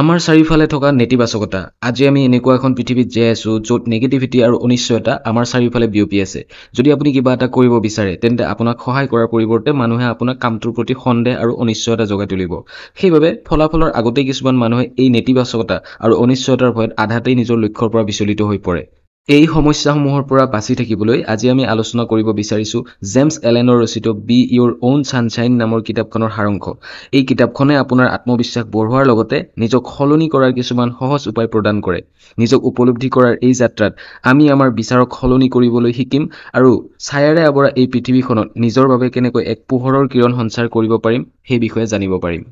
আমাৰ চাৰিওফালে থকা নেতিবাচকতা আজি আমি এনেকুৱা এখন পৃথিৱীত জীয়াই আছোঁ য'ত নিগেটিভিটি আৰু অনিশ্চয়তা আমাৰ চাৰিওফালে বিয়পি আছে যদি আপুনি কিবা এটা কৰিব বিচাৰে তেন্তে আপোনাক সহায় কৰাৰ পৰিৱৰ্তে মানুহে আপোনাক কামটোৰ প্ৰতি সন্দেহ আৰু অনিশ্চয়তা যোগাই তুলিব সেইবাবে ফলাফলৰ আগতেই কিছুমান মানুহে এই নেতিবাচকতা আৰু অনিশ্চয়তাৰ ভয়ত আধাতেই নিজৰ লক্ষ্যৰ পৰা বিচলিত হৈ পৰে এই সমস্যাসমূহৰ পৰা বাচি থাকিবলৈ আজি আমি আলোচনা কৰিব বিচাৰিছোঁ জেমছ এলেনৰ ৰচিত বি ইয়ৰ অ'ন ছানশ্বাইন নামৰ কিতাপখনৰ সাৰাংশ এই কিতাপখনে আপোনাৰ আত্মবিশ্বাস বঢ়োৱাৰ লগতে নিজক সলনি কৰাৰ কিছুমান সহজ উপায় প্ৰদান কৰে নিজক উপলব্ধি কৰাৰ এই যাত্ৰাত আমি আমাৰ বিচাৰক সলনি কৰিবলৈ শিকিম আৰু ছায়াৰে আৱৰা এই পৃথিৱীখনত নিজৰ বাবে কেনেকৈ এক পোহৰৰ কিৰণ সঞ্চাৰ কৰিব পাৰিম সেই বিষয়ে জানিব পাৰিম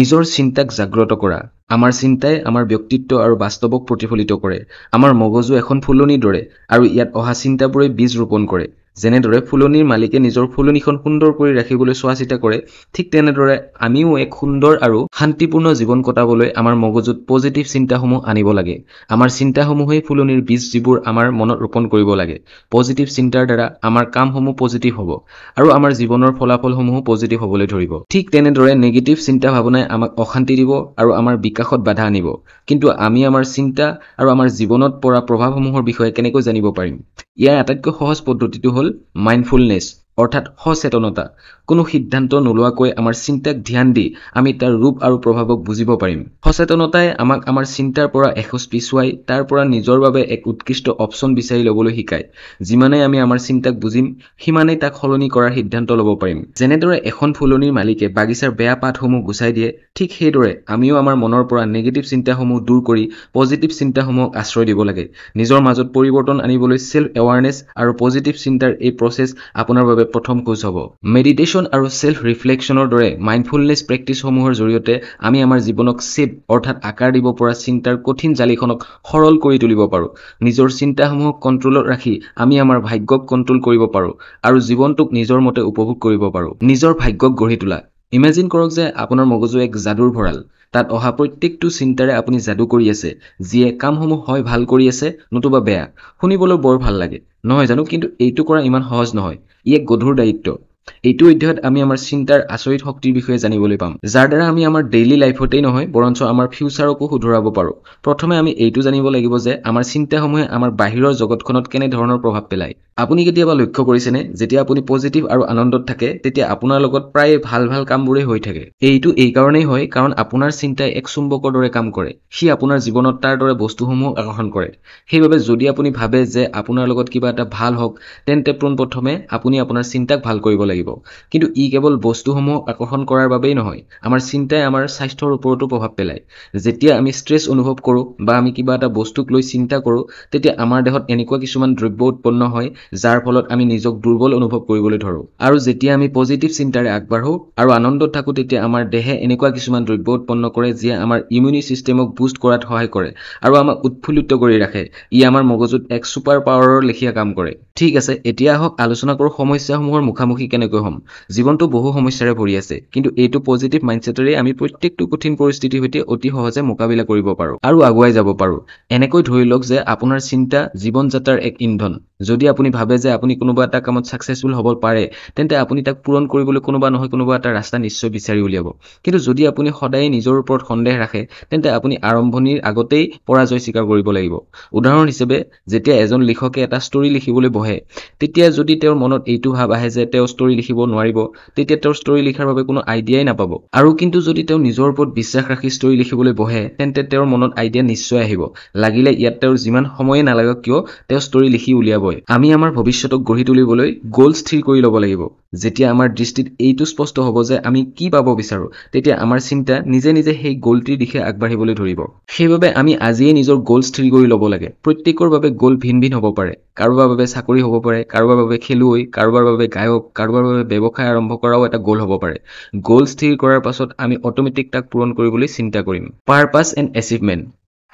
নিজৰ চিন্তাক জাগ্ৰত কৰা আমাৰ চিন্তাই আমাৰ ব্যক্তিত্ব আৰু বাস্তৱক প্ৰতিফলিত কৰে আমাৰ মগজু এখন ফুলনিৰ দৰে আৰু ইয়াত অহা চিন্তাবোৰে বীজ ৰোপণ কৰে যেনেদৰে ফুলনিৰ মালিকে নিজৰ ফুলনিখন সুন্দৰ কৰি ৰাখিবলৈ চোৱা চিতা কৰে ঠিক তেনেদৰে আমিও এক সুন্দৰ আৰু শান্তিপূৰ্ণ জীৱন কটাবলৈ আমাৰ মগজুত পজিটিভ চিন্তাসমূহ আনিব লাগে আমাৰ চিন্তাসমূহেই ফুলনিৰ বীজ যিবোৰ আমাৰ মনত ৰোপণ কৰিব লাগে পজিটিভ চিন্তাৰ দ্বাৰা আমাৰ কামসমূহ পজিটিভ হ'ব আৰু আমাৰ জীৱনৰ ফলাফলসমূহো পজিটিভ হ'বলৈ ধৰিব ঠিক তেনেদৰে নিগেটিভ চিন্তা ভাৱনাই আমাক অশান্তি দিব আৰু আমাৰ বিকাশত বাধা আনিব কিন্তু আমি আমাৰ চিন্তা আৰু আমাৰ জীৱনত পৰা প্ৰভাৱসমূহৰ বিষয়ে কেনেকৈ জানিব পাৰিম ইয়াৰ আটাইতকৈ সহজ পদ্ধতিটো হ'ল mindfulness অৰ্থাৎ সচেতনতা কোনো সিদ্ধান্ত নোলোৱাকৈ আমাৰ চিন্তাক ধ্যান দি আমি তাৰ ৰূপ আৰু প্ৰভাৱক বুজিব পাৰিম সচেতনতাই আমাক আমাৰ চিন্তাৰ পৰা এখোজ পিছুৱাই তাৰ পৰা নিজৰ বাবে এক উৎকৃষ্ট অপশ্যন বিচাৰি ল'বলৈ শিকায় যিমানেই আমি আমাৰ চিন্তাক বুজিম সিমানেই তাক সলনি কৰাৰ সিদ্ধান্ত ল'ব পাৰিম যেনেদৰে এখন ফুলনিৰ মালিকে বাগিচাৰ বেয়া পাতসমূহ গুচাই দিয়ে ঠিক সেইদৰে আমিও আমাৰ মনৰ পৰা নিগেটিভ চিন্তাসমূহ দূৰ কৰি পজিটিভ চিন্তাসমূহক আশ্ৰয় দিব লাগে নিজৰ মাজত পৰিৱৰ্তন আনিবলৈ চেল্ফ এৱাৰনেছ আৰু পজিটিভ চিন্তাৰ এই প্ৰচেছ আপোনাৰ বাবে ভিতৰত প্ৰথম কোচ হ'ব মেডিটেশ্যন আৰু ছেল্ফ ৰিফ্লেকশ্যনৰ দৰে মাইণ্ডফুলনেছ প্ৰেক্টিছসমূহৰ জৰিয়তে আমি আমাৰ জীৱনক শ্বেপ অৰ্থাৎ আকাৰ দিব পৰা চিন্তাৰ কঠিন জালিখনক সৰল কৰি তুলিব পাৰোঁ নিজৰ চিন্তাসমূহক কণ্ট্ৰলত ৰাখি আমি আমাৰ ভাগ্যক কণ্ট্ৰল কৰিব পাৰোঁ আৰু জীৱনটোক নিজৰ মতে উপভোগ কৰিব পাৰোঁ নিজৰ ভাগ্যক গঢ়ি তোলা ইমেজিন কৰক যে আপোনাৰ মগজু এক যাদুৰ ভঁৰাল তাত অহা প্ৰত্যেকটো চিন্তাৰে আপুনি যাদু কৰি আছে যিয়ে কামসমূহ হয় ভাল কৰি আছে নতুবা বেয়া শুনিবলৈ বৰ ভাল লাগে নহয় জানো কিন্তু এইটো কৰা ইমান সহজ নহয় ই এক গধুৰ দায়িত্ব এইটো অধ্যায়ত আমি আমাৰ চিন্তাৰ আচৰিত শক্তিৰ বিষয়ে জানিবলৈ পাম যাৰ দ্বাৰা আমি আমাৰ ডেইলি লাইফতেই নহয় বৰঞ্চ আমাৰ ফিউচাৰকো শুধৰাব পাৰোঁ প্ৰথমে আমি এইটো জানিব লাগিব যে আমাৰ চিন্তাসমূহে আমাৰ বাহিৰৰ জগতখনত কেনেধৰণৰ প্ৰভাৱ পেলায় আপুনি কেতিয়াবা লক্ষ্য কৰিছেনে যেতিয়া আপুনি পজিটিভ আৰু আনন্দত থাকে তেতিয়া আপোনাৰ লগত প্ৰায়ে ভাল ভাল কামবোৰেই হৈ থাকে এইটো এইকাৰণেই হয় কাৰণ আপোনাৰ চিন্তাই এক চুম্বকৰ দৰে কাম কৰে সি আপোনাৰ জীৱনত তাৰ দৰে বস্তুসমূহ আকৰ্ষণ কৰে সেইবাবে যদি আপুনি ভাবে যে আপোনাৰ লগত কিবা এটা ভাল হওক তেন্তে পোনপ্ৰথমে আপুনি আপোনাৰ চিন্তাক ভাল কৰিব লাগিব লাগিব কিন্তু ই কেৱল বস্তুসমূহ আকৰ্ষণ কৰাৰ বাবেই নহয় আমাৰ চিন্তাই আমাৰ স্বাস্থ্যৰ ওপৰতো প্ৰভাৱ পেলায় যেতিয়া আমি ষ্ট্ৰেছ অনুভৱ কৰোঁ বা আমি কিবা এটা বস্তুক লৈ চিন্তা কৰোঁ তেতিয়া আমাৰ দেহত এনেকুৱা কিছুমান দ্ৰব্য উৎপন্ন হয় যাৰ ফলত আমি নিজক দুৰ্বল অনুভৱ কৰিবলৈ ধৰোঁ আৰু যেতিয়া আমি পজিটিভ চিন্তাৰে আগবাঢ়ো আৰু আনন্দত থাকোঁ তেতিয়া আমাৰ দেহে এনেকুৱা কিছুমান দ্ৰব্য উৎপন্ন কৰে যিয়ে আমাৰ ইমিউনি ছিষ্টেমক বুষ্ট কৰাত সহায় কৰে আৰু আমাক উৎফুল্লিত কৰি ৰাখে ই আমাৰ মগজুত এক ছুপাৰ পাৱাৰৰ লেখীয়া কাম কৰে ঠিক আছে এতিয়া আহক আলোচনা কৰোঁ সমস্যাসমূহৰ মুখামুখি কেনেকুৱা কেনেকৈ হ'ম জীৱনটো বহু সমস্যাৰে ভৰি আছে কিন্তু এইটো পজিটিভ মাইণ্ডছেটেৰেই আমি প্ৰত্যেকটো কঠিন পৰিস্থিতিৰ সৈতে অতি সহজে মোকাবিলা কৰিব পাৰোঁ আৰু আগুৱাই যাব পাৰোঁ এনেকৈ ধৰি লওক যে আপোনাৰ চিন্তা জীৱন যাত্ৰাৰ এক ইন্ধন যদি আপুনি ভাবে যে আপুনি কোনোবা এটা কামত ছাকচেছফুল হ'ব পাৰে তেন্তে আপুনি তাক পূৰণ কৰিবলৈ কোনোবা নহয় কোনোবা এটা ৰাস্তা নিশ্চয় বিচাৰি উলিয়াব কিন্তু যদি আপুনি সদায় নিজৰ ওপৰত সন্দেহ ৰাখে তেন্তে আপুনি আৰম্ভণিৰ আগতেই পৰাজয় স্বীকাৰ কৰিব লাগিব উদাহৰণ হিচাপে যেতিয়া এজন লিখকে এটা ষ্টৰি লিখিবলৈ বহে তেতিয়া যদি তেওঁৰ মনত এইটো ভাৱ আহে যে তেওঁ ষ্টৰি লিখিব নোৱাৰিব তেতিয়া তেওঁৰ ষ্টৰি লিখাৰ বাবে কোনো আইডিয়াই নাপাব আৰু কিন্তু যদি তেওঁ নিজৰ ওপৰত বিশ্বাস ৰাখি ষ্টৰি লিখিবলৈ বহে তেন্তে তেওঁৰ মনত আইডিয়া নিশ্চয় আহিব লাগিলে ইয়াত তেওঁৰ যিমান সময়ে নালাগে কিয় তেওঁ ষ্টৰি লিখি উলিয়াব হ'বই আমি আমাৰ ভৱিষ্যতক গঢ়ি তুলিবলৈ গ'ল স্থিৰ কৰি ল'ব লাগিব যেতিয়া আমাৰ দৃষ্টিত এইটো স্পষ্ট হ'ব যে আমি কি পাব বিচাৰোঁ তেতিয়া আমাৰ চিন্তা নিজে নিজে সেই গ'লটিৰ দিশে আগবাঢ়িবলৈ ধৰিব সেইবাবে আমি আজিয়ে নিজৰ গ'ল স্থিৰ কৰি ল'ব লাগে প্ৰত্যেকৰ বাবে গ'ল ভিন ভিন হ'ব পাৰে কাৰোবাৰ বাবে চাকৰি হ'ব পাৰে কাৰোবাৰ বাবে খেলুৱৈ কাৰোবাৰ বাবে গায়ক কাৰোবাৰ বাবে ব্যৱসায় আৰম্ভ কৰাও এটা গ'ল হ'ব পাৰে গ'ল স্থিৰ কৰাৰ পাছত আমি অট'মেটিক তাক পূৰণ কৰিবলৈ চিন্তা কৰিম পাৰপাছ এণ্ড এচিভমেণ্ট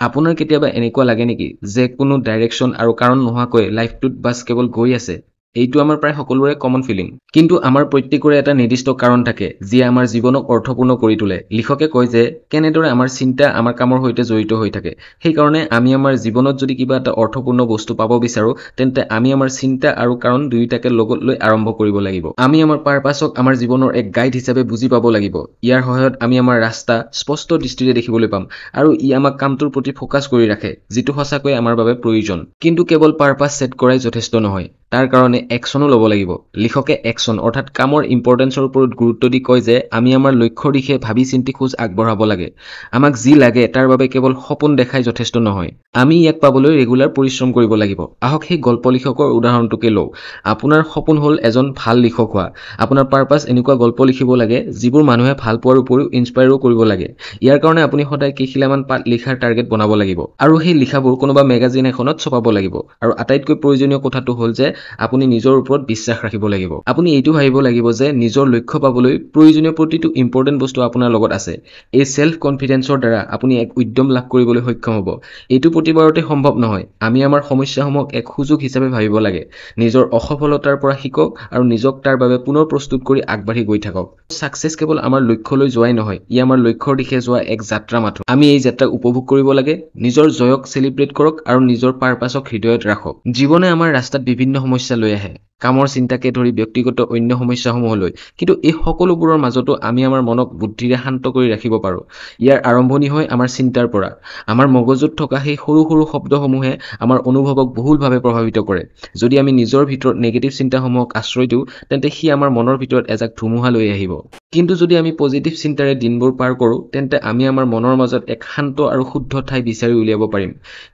আপোনাৰ কেতিয়াবা এনেকুৱা লাগে নেকি যে কোনো ডাইৰেকশ্যন আৰু কাৰণ নোহোৱাকৈ লাইফটোত বাছ কেৱল গৈ আছে এইটো আমাৰ প্ৰায় সকলোৰে কমন ফিলিং কিন্তু আমাৰ প্ৰত্যেকৰে এটা নিৰ্দিষ্ট কাৰণ থাকে যিয়ে আমাৰ জীৱনক অৰ্থপূৰ্ণ কৰি তোলে লিখকে কয় যে কেনেদৰে আমাৰ চিন্তা আমাৰ কামৰ সৈতে জড়িত হৈ থাকে সেইকাৰণে আমি আমাৰ জীৱনত যদি কিবা এটা অৰ্থপূৰ্ণ বস্তু পাব বিচাৰোঁ তেন্তে আমি আমাৰ চিন্তা আৰু কাৰণ দুয়োটাকে লগত লৈ আৰম্ভ কৰিব লাগিব আমি আমাৰ পাৰপাছক আমাৰ জীৱনৰ এক গাইড হিচাপে বুজি পাব লাগিব ইয়াৰ সহায়ত আমি আমাৰ ৰাস্তা স্পষ্ট দৃষ্টিৰে দেখিবলৈ পাম আৰু ই আমাক কামটোৰ প্ৰতি ফ'কাছ কৰি ৰাখে যিটো সঁচাকৈ আমাৰ বাবে প্ৰয়োজন কিন্তু কেৱল পাৰপাছ ছেট কৰাই যথেষ্ট নহয় তাৰ কাৰণে একশ্যনো ল'ব লাগিব লিখকে একশ্যন অৰ্থাৎ কামৰ ইম্পৰ্টেঞ্চৰ ওপৰত গুৰুত্ব দি কয় যে আমি আমাৰ লক্ষ্যৰ দিশে ভাবি চিন্তি খোজ আগবঢ়াব লাগে আমাক যি লাগে তাৰ বাবে কেৱল সপোন দেখাই যথেষ্ট নহয় আমি ইয়াক পাবলৈ ৰেগুলাৰ পৰিশ্ৰম কৰিব লাগিব আহক সেই গল্প লিখকৰ উদাহৰণটোকে লওঁ আপোনাৰ সপোন হ'ল এজন ভাল লিখক হোৱা আপোনাৰ পাৰ্পাছ এনেকুৱা গল্প লিখিব লাগে যিবোৰ মানুহে ভাল পোৱাৰ উপৰিও ইনস্পায়াৰো কৰিব লাগে ইয়াৰ কাৰণে আপুনি সদায় কেইশিলামান পাত লিখাৰ টাৰ্গেট বনাব লাগিব আৰু সেই লিখাবোৰ কোনোবা মেগাজিন এখনত চপাব লাগিব আৰু আটাইতকৈ প্ৰয়োজনীয় কথাটো হ'ল যে আপুনি নিজৰ ওপৰত বিশ্বাস ৰাখিব লাগিব আপুনি এইটো ভাবিব লাগিব যে নিজৰ লক্ষ্য পাবলৈ প্ৰয়োজনীয় প্ৰতিটো ইম্পৰ্টেণ্ট বস্তু আপোনাৰ লগত আছে এই চেল্ফ কনফিডেঞ্চৰ দ্বাৰা আপুনি এক উদ্যম লাভ কৰিবলৈ সক্ষম হ'ব এইটো প্ৰতিবাৰতে সম্ভৱ নহয় আমি আমাৰ সমস্যাসমূহক এক সুযোগ হিচাপে ভাবিব লাগে নিজৰ অসফলতাৰ পৰা শিকক আৰু নিজক তাৰ বাবে পুনৰ প্ৰস্তুত কৰি আগবাঢ়ি গৈ থাকক ছাকচেছ কেৱল আমাৰ লক্ষ্যলৈ যোৱাই নহয় ই আমাৰ লক্ষ্যৰ দিশে যোৱা এক যাত্ৰা মাথো আমি এই যাত্ৰাক উপভোগ কৰিব লাগে নিজৰ জয়ক চেলিব্ৰেট কৰক আৰু নিজৰ পাৰপাছক হৃদয়ত ৰাখক জীৱনে আমাৰ ৰাস্তাত বিভিন্ন সময়ত समस्या लोया है কামৰ চিন্তাকে ধৰি ব্যক্তিগত অন্য সমস্যাসমূহলৈ কিন্তু এই সকলোবোৰৰ মাজতো আমি আমাৰ মনক বুদ্ধিৰে শান্ত কৰি ৰাখিব পাৰোঁ ইয়াৰ আৰম্ভণি হয় আমাৰ চিন্তাৰ পৰা আমাৰ মগজুত থকা সেই সৰু সৰু শব্দসমূহে আমাৰ অনুভৱক বহুলভাৱে প্ৰভাৱিত কৰে যদি আমি নিজৰ ভিতৰত নিগেটিভ চিন্তাসমূহক আশ্ৰয় দিওঁ তেন্তে সি আমাৰ মনৰ ভিতৰত এজাক ধুমুহা লৈ আহিব কিন্তু যদি আমি পজিটিভ চিন্তাৰে দিনবোৰ পাৰ কৰোঁ তেন্তে আমি আমাৰ মনৰ মাজত এক শান্ত আৰু শুদ্ধ ঠাই বিচাৰি উলিয়াব পাৰিম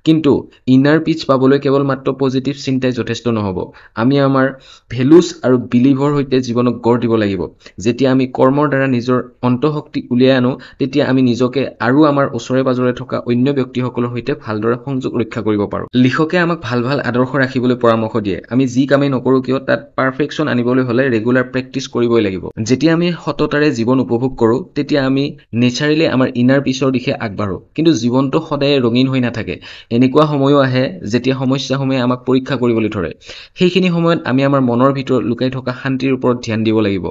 কিন্তু ইনাৰ পিচ পাবলৈ কেৱল মাত্ৰ পজিটিভ চিন্তাই যথেষ্ট নহ'ব আমি আমাৰ ভেলুজ আৰু বিলিভৰ সৈতে জীৱনক গঢ় দিব লাগিব যেতিয়া আমি কৰ্মৰ দ্বাৰা নিজৰ অন্তঃশক্তি উলিয়াই আনো তেতিয়া আমি নিজকে আৰু আমাৰ ওচৰে পাজৰে থকা অন্য ব্যক্তিসকলৰ সৈতে ভালদৰে সংযোগ ৰক্ষা কৰিব পাৰোঁ লিখকে আমাক ভাল ভাল আদৰ্শ ৰাখিবলৈ পৰামৰ্শ দিয়ে আমি যি কামেই নকৰোঁ কিয় তাত পাৰফেকশ্যন আনিবলৈ হ'লে ৰেগুলাৰ প্ৰেক্টিছ কৰিবই লাগিব যেতিয়া আমি সততাৰে জীৱন উপভোগ কৰোঁ তেতিয়া আমি নেচাৰেলি আমাৰ ইনাৰ পিছৰ দিশে আগবাঢ়োঁ কিন্তু জীৱনটো সদায় ৰঙীন হৈ নাথাকে এনেকুৱা সময়ো আহে যেতিয়া সমস্যাসমূহে আমাক পৰীক্ষা কৰিবলৈ ধৰে সেইখিনি সময়ত আমি আমাৰ মনৰ ভিতৰত লুকাই থকা শান্তিৰ ওপৰত ধ্যান দিব লাগিব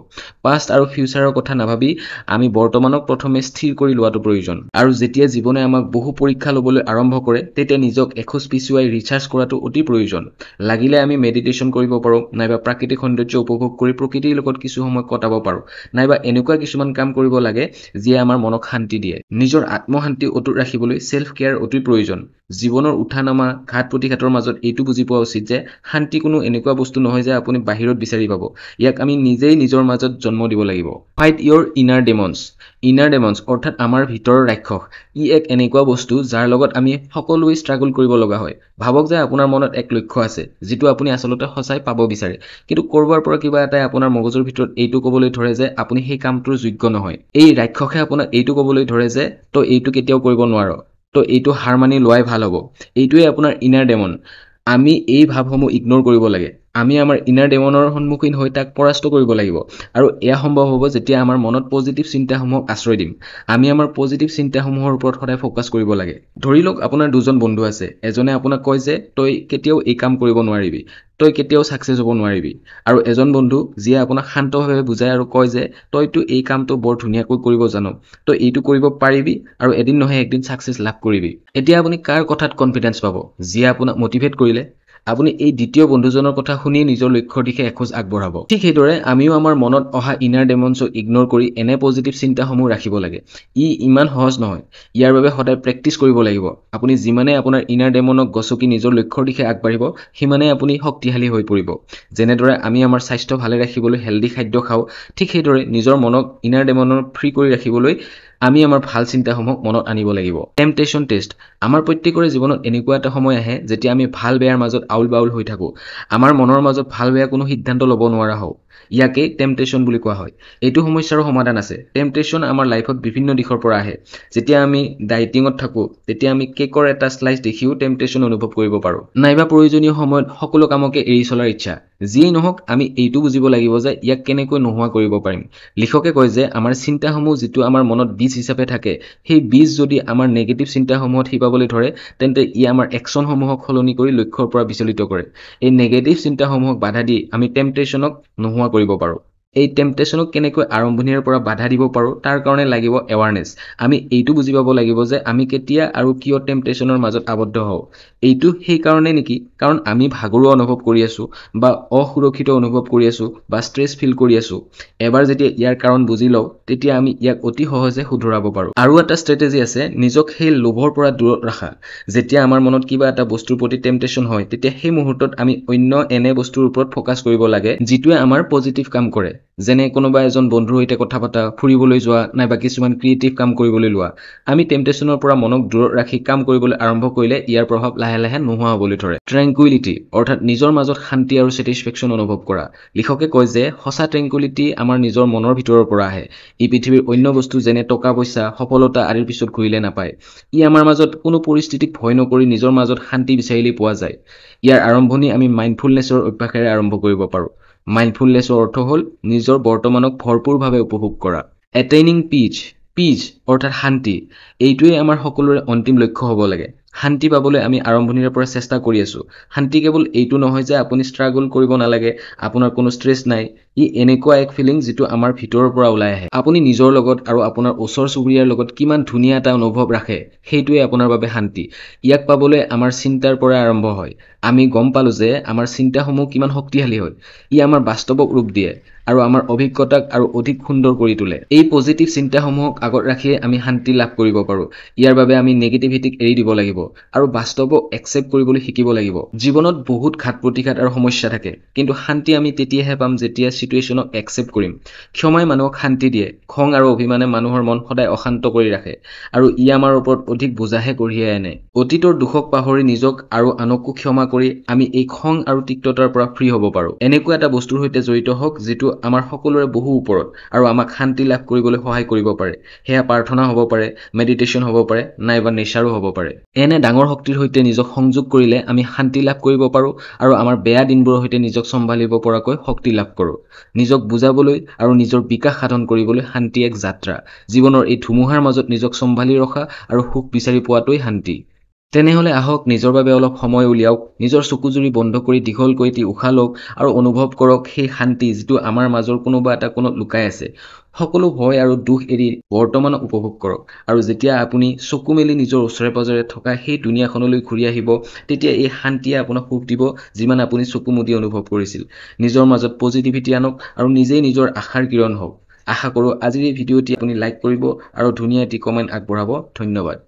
পাষ্ট আৰু ফিউচাৰৰ কথা নাভাবি আমি বৰ্তমানক প্ৰথমে স্থিৰ কৰি লোৱাটো প্ৰয়োজন আৰু যেতিয়া জীৱনে আমাক বহু পৰীক্ষা ল'বলৈ আৰম্ভ কৰে তেতিয়া নিজক এখোজ পিছুৱাই ৰিচাৰ্জ কৰাটো অতি প্ৰয়োজন লাগিলে আমি মেডিটেশ্যন কৰিব পাৰোঁ নাইবা প্ৰাকৃতিক সৌন্দৰ্য উপভোগ কৰি প্ৰকৃতিৰ লগত কিছু সময় কটাব পাৰোঁ নাইবা এনেকুৱা কিছুমান কাম কৰিব লাগে যিয়ে আমাৰ মনক শান্তি দিয়ে নিজৰ আত্মশান্তি অটুট ৰাখিবলৈ চেল্ফ কেয়াৰ অতি প্ৰয়োজন জীৱনৰ উঠা নমা ঘাট প্ৰতিঘাটৰ মাজত এইটো বুজি পোৱা উচিত যে শান্তি কোনো এনেকুৱা বস্তু নহয় যে আপুনি বাহিৰত বিচাৰি পাব ইয়াক আমি নিজেই নিজৰ মাজত জন্ম দিব লাগিব fight your inner demons inner demons অৰ্থাৎ আমাৰ ভিতৰৰ ৰাক্ষস ই এক এনেকুৱা বস্তু যাৰ লগত আমি সকলোৱে ষ্ট্ৰাগল কৰিব লগা হয় ভাবক যে আপোনাৰ মনত এক লক্ষ্য আছে যিটো আপুনি আচলতে সঁচাই পাব বিচাৰে কিন্তু ক'ৰবাৰ পৰা কিবা এটাই আপোনাৰ মগজুৰ ভিতৰত এইটো ক'বলৈ ধৰে যে আপুনি সেই কামটোৰ যোগ্য নহয় এই ৰাক্ষসে আপোনাক এইটো ক'বলৈ ধৰে যে তই এইটো কেতিয়াও কৰিব নোৱাৰ তো এইটো হাৰ মানি লোৱাই ভাল হ'ব এইটোৱে আপোনাৰ ইনাৰ ডেমন আমি এই ভাৱসমূহ ইগন'ৰ কৰিব লাগে আমি আমাৰ ইনাৰ ডেমনৰ সন্মুখীন হৈ তাক পৰাস্ত কৰিব লাগিব আৰু এয়া সম্ভৱ হ'ব যেতিয়া আমাৰ মনত পজিটিভ চিন্তাসমূহক আশ্ৰয় দিম আমি আমাৰ পজিটিভ চিন্তাসমূহৰ ওপৰত সদায় ফ'কাছ কৰিব লাগে ধৰি লওক আপোনাৰ দুজন বন্ধু আছে এজনে আপোনাক কয় যে তই কেতিয়াও এই কাম কৰিব নোৱাৰিবি তই কেতিয়াও ছাকচেছ হ'ব নোৱাৰিবি আৰু এজন বন্ধু যিয়ে আপোনাক শান্তভাৱে বুজায় আৰু কয় যে তইতো এই কামটো বৰ ধুনীয়াকৈ কৰিব জানো তই এইটো কৰিব পাৰিবি আৰু এদিন নহয় এদিন ছাকচেছ লাভ কৰিবি এতিয়া আপুনি কাৰ কথাত কনফিডেঞ্চ পাব যিয়ে আপোনাক মটিভেট কৰিলে আপুনি এই দ্বিতীয় বন্ধুজনৰ কথা শুনি নিজৰ লক্ষ্যৰ দিশে এখোজ আগবঢ়াব ঠিক সেইদৰে আমিও আমাৰ মনত অহা ইনাৰ ডেমনছক ইগন'ৰ কৰি এনে পজিটিভ চিন্তাসমূহ ৰাখিব লাগে ই ইমান সহজ নহয় ইয়াৰ বাবে সদায় প্ৰেক্টিচ কৰিব লাগিব আপুনি যিমানে আপোনাৰ ইনাৰ ডেমনক গচকি নিজৰ লক্ষ্যৰ দিশে আগবাঢ়িব সিমানেই আপুনি শক্তিশালী হৈ পৰিব যেনেদৰে আমি আমাৰ স্বাস্থ্য ভালে ৰাখিবলৈ হেল্ডি খাদ্য খাওঁ ঠিক সেইদৰে নিজৰ মনক ইনাৰ ডেমনৰ ফ্ৰী কৰি ৰাখিবলৈ আমি আমাৰ ভাল চিন্তাসমূহ মনত আনিব লাগিব টেম্পটেশ্যন টেষ্ট আমাৰ প্ৰত্যেকৰে জীৱনত এনেকুৱা এটা সময় আহে যেতিয়া আমি ভাল বেয়াৰ মাজত আউল বাউল হৈ থাকোঁ আমাৰ মনৰ মাজত ভাল বেয়া কোনো সিদ্ধান্ত ল'ব নোৱাৰা হওঁ ইয়াকে টেম্পটেশ্যন বুলি কোৱা হয় এইটো সমস্যাৰো সমাধান আছে টেম্পটেশ্যন আমাৰ লাইফত বিভিন্ন দিশৰ পৰা আহে যেতিয়া আমি ডাইটিঙত থাকোঁ তেতিয়া আমি কেকৰ এটা শ্লাইচ দেখিও টেম্পটেশ্যন অনুভৱ কৰিব পাৰোঁ নাইবা প্ৰয়োজনীয় সময়ত সকলো কামকে এৰি চলাৰ ইচ্ছা যিয়েই নহওক আমি এইটো বুজিব লাগিব যে ইয়াক কেনেকৈ নোহোৱা কৰিব পাৰিম লিখকে কয় যে আমাৰ চিন্তাসমূহ যিটো আমাৰ মনত বীজ হিচাপে থাকে সেই বীজ যদি আমাৰ নেগেটিভ চিন্তাসমূহত শিপাবলৈ ধৰে তেন্তে ই আমাৰ একশ্যনসমূহক সলনি কৰি লক্ষ্যৰ পৰা বিচলিত কৰে এই নেগেটিভ চিন্তাসমূহক বাধা দি আমি টেম্পটেশ্যনক নোহোৱা কৰিব পাৰোঁ এই টেম্পটেশ্যনক কেনেকৈ আৰম্ভণিৰ পৰা বাধা দিব পাৰোঁ তাৰ কাৰণে লাগিব এৱাৰনেছ আমি এইটো বুজি পাব লাগিব যে আমি কেতিয়া আৰু কিয় টেম্পটেশ্যনৰ মাজত আবদ্ধ হওঁ এইটো সেইকাৰণে নেকি কাৰণ আমি ভাগৰুৱা অনুভৱ কৰি আছোঁ বা অসুৰক্ষিত অনুভৱ কৰি আছোঁ বা ষ্ট্ৰেছ ফিল কৰি আছোঁ এবাৰ যেতিয়া ইয়াৰ কাৰণ বুজি লওঁ তেতিয়া আমি ইয়াক অতি সহজে শুধৰাব পাৰোঁ আৰু এটা ষ্ট্ৰেটেজি আছে নিজক সেই লোভৰ পৰা দূৰত ৰখা যেতিয়া আমাৰ মনত কিবা এটা বস্তুৰ প্ৰতি টেম্পটেশ্যন হয় তেতিয়া সেই মুহূৰ্তত আমি অন্য এনে বস্তুৰ ওপৰত ফ'কাছ কৰিব লাগে যিটোৱে আমাৰ পজিটিভ কাম কৰে যেনে কোনোবা এজন বন্ধুৰ সৈতে কথা পতা ফুৰিবলৈ যোৱা নাইবা কিছুমান ক্ৰিয়েটিভ কাম কৰিবলৈ লোৱা আমি টেম্পটেশ্যনৰ পৰা মনক দূৰত ৰাখি কাম কৰিবলৈ আৰম্ভ কৰিলে ইয়াৰ প্ৰভাৱ লাহে লাহে নোহোৱা হ'বলৈ ধৰে ট্ৰেংকুইলিটি অৰ্থাৎ নিজৰ মাজত শান্তি আৰু ছেটিছফেকশ্যন অনুভৱ কৰা লিখকে কয় যে সঁচা ট্ৰেংকুইলিটি আমাৰ নিজৰ মনৰ ভিতৰৰ পৰা আহে ই পৃথিৱীৰ অন্য বস্তু যেনে টকা পইচা সফলতা আদিৰ পিছত ঘূৰিলে নাপায় ই আমাৰ মাজত কোনো পৰিস্থিতিক ভয় নকৰি নিজৰ মাজত শান্তি বিচাৰিলে পোৱা যায় ইয়াৰ আৰম্ভণি আমি মাইণ্ডফুলনেছৰ অভ্যাসেৰে আৰম্ভ কৰিব পাৰোঁ মাইণ্ডফুলনেছৰ অৰ্থ হ'ল নিজৰ বৰ্তমানক ভৰপূৰভাৱে উপভোগ কৰা এটেইনিং পিচ পিচ অৰ্থাৎ শান্তি এইটোৱেই আমাৰ সকলোৰে অন্তিম লক্ষ্য হ'ব লাগে শান্তি পাবলৈ আমি আৰম্ভণিৰে পৰা চেষ্টা কৰি আছোঁ শান্তি কেৱল এইটো নহয় যে আপুনি ষ্ট্ৰাগল কৰিব নালাগে আপোনাৰ কোনো ষ্ট্ৰেছ নাই ই এনেকুৱা এক ফিলিং যিটো আমাৰ ভিতৰৰ পৰা ওলাই আহে আপুনি নিজৰ লগত আৰু আপোনাৰ ওচৰ চুবুৰীয়াৰ লগত কিমান ধুনীয়া এটা অনুভৱ ৰাখে সেইটোৱে আপোনাৰ বাবে শান্তি ইয়াক পাবলৈ আমাৰ চিন্তাৰ পৰা আৰম্ভ হয় আমি গম পালোঁ যে আমাৰ চিন্তাসমূহ কিমান শক্তিশালী হয় ই আমাৰ বাস্তৱক ৰূপ দিয়ে আৰু আমাৰ অভিজ্ঞতাক আৰু অধিক সুন্দৰ কৰি তোলে এই পজিটিভ চিন্তাসমূহক আগত ৰাখিয়ে আমি শান্তি লাভ কৰিব পাৰোঁ ইয়াৰ বাবে আমি নেগেটিভিটিক এৰি দিব লাগিব লাগিব আৰু বাস্তৱ একচেপ্ট কৰিবলৈ শিকিব লাগিব জীৱনত বহুত ঘাট প্ৰতিঘাত আৰু সমস্যা থাকে কিন্তু শান্তি আমি তেতিয়াহে পাম যেতিয়া ছিটুৱেশ্যনক একচেপ্ট কৰিম ক্ষমাই মানুহক শান্তি দিয়ে খং আৰু অভিমানে মানুহৰ মন সদায় অশান্ত কৰি ৰাখে আৰু ই আমাৰ ওপৰত অধিক বোজাহে কঢ়িয়াই আনে অতীতৰ দুখক পাহৰি নিজক আৰু আনকো ক্ষমা কৰি আমি এই খং আৰু তিক্ততাৰ পৰা ফ্ৰী হ'ব পাৰোঁ এনেকুৱা এটা বস্তুৰ সৈতে জড়িত হওক যিটো আমাৰ সকলোৰে বহু ওপৰত আৰু আমাক শান্তি লাভ কৰিবলৈ সহায় কৰিব পাৰে সেয়া প্ৰাৰ্থনা হ'ব পাৰে মেডিটেশ্যন হ'ব পাৰে নাইবা নেচাৰো হ'ব পাৰে এনে ডাঙৰ শক্তিৰ সৈতে নিজক সংযোগ কৰিলে আমি শান্তি লাভ কৰিব পাৰোঁ আৰু আমাৰ বেয়া দিনবোৰৰ সৈতে নিজক চম্ভালিব পৰাকৈ শক্তি লাভ কৰোঁ নিজক বুজাবলৈ আৰু নিজৰ বিকাশ সাধন কৰিবলৈ শান্তি এক যাত্ৰা জীৱনৰ এই ধুমুহাৰ মাজত নিজক চম্ভালি ৰখা আৰু সুখ বিচাৰি পোৱাটোৱেই শান্তি তেনেহ'লে আহক নিজৰ বাবে অলপ সময় উলিয়াওক নিজৰ চকুজুৰি বন্ধ কৰি দীঘলকৈ এটি উশাহ লওক আৰু অনুভৱ কৰক সেই শান্তি যিটো আমাৰ মাজৰ কোনোবা এটা কোণত লুকাই আছে সকলো ভয় আৰু দুখ এৰি বৰ্তমান উপভোগ কৰক আৰু যেতিয়া আপুনি চকু মেলি নিজৰ ওচৰে পাঁজৰে থকা সেই দুনিয়াখনলৈ ঘূৰি আহিব তেতিয়া এই শান্তিয়ে আপোনাক সুখ দিব যিমান আপুনি চকু মুদি অনুভৱ কৰিছিল নিজৰ মাজত পজিটিভিটি আনক আৰু নিজেই নিজৰ আশাৰ কিৰণ হওক আশা কৰোঁ আজিৰ এই ভিডিঅ'টি আপুনি লাইক কৰিব আৰু ধুনীয়া এটি কমেণ্ট আগবঢ়াব ধন্যবাদ